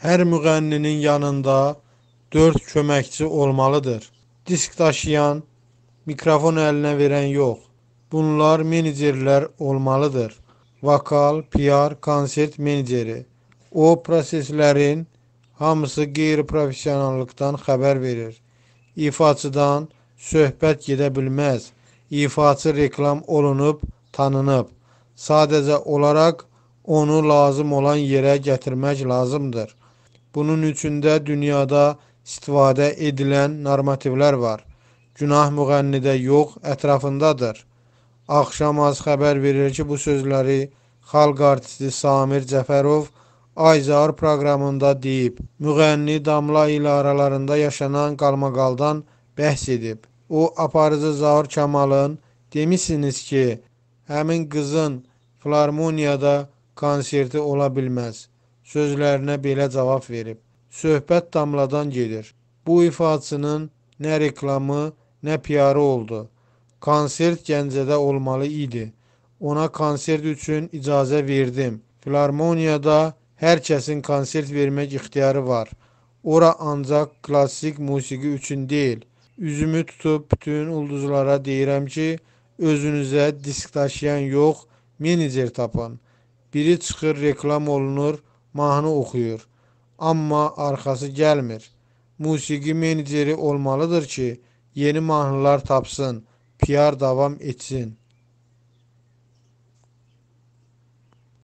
Hər müğənninin yanında 4 köməkçi olmalıdır. Disk daşıyan, mikrofon əlinə verən yox. Bunlar menecerlər olmalıdır. Vokal, PR, konsert meneceri. O proseslərin hamısı qeyri-professionallıqdan xəbər verir. İfaçıdan söhbət gedə bilməz. İfaçı reklam olunub, tanınıb. Sadəcə olaraq onu lazım olan yerə gətirmək lazımdır. Bunun üçün də dünyada istifadə edilən normativlər var. Günah müğənnidə yox, ətrafındadır. Axşam az xəbər verir ki, bu sözləri xalq artisti Samir Cəfərov Ayzar proqramında deyib. Müğənni Damla ilə aralarında yaşanan qalmaqaldan bəhs edib. O, aparıcı Zahir Kamalın demisiniz ki, həmin qızın filarmoniyada konserti ola bilməz sözlərinə belə cavab verib. Söhbət damladan gedir. Bu ifadçının nə reklamı, nə piyarı oldu. Konsert Gəncədə olmalı idi. Ona konsert üçün icazə verdim. Filarmoniyada hər kəsin konsert vermək ixtiyarı var. Ora ancaq klassik musiqi üçün deyil. Üzümü tutub bütün ulduzlara deyirəm ki, özünüzə disk daşıyan yox, menecer tapın. Biri çıxır reklam olunur, mahnı oxuyur, amma arxası gəlmir. Musiqi meneceri olmalıdır ki, yeni mahnılar tapsın, PR davam etsin.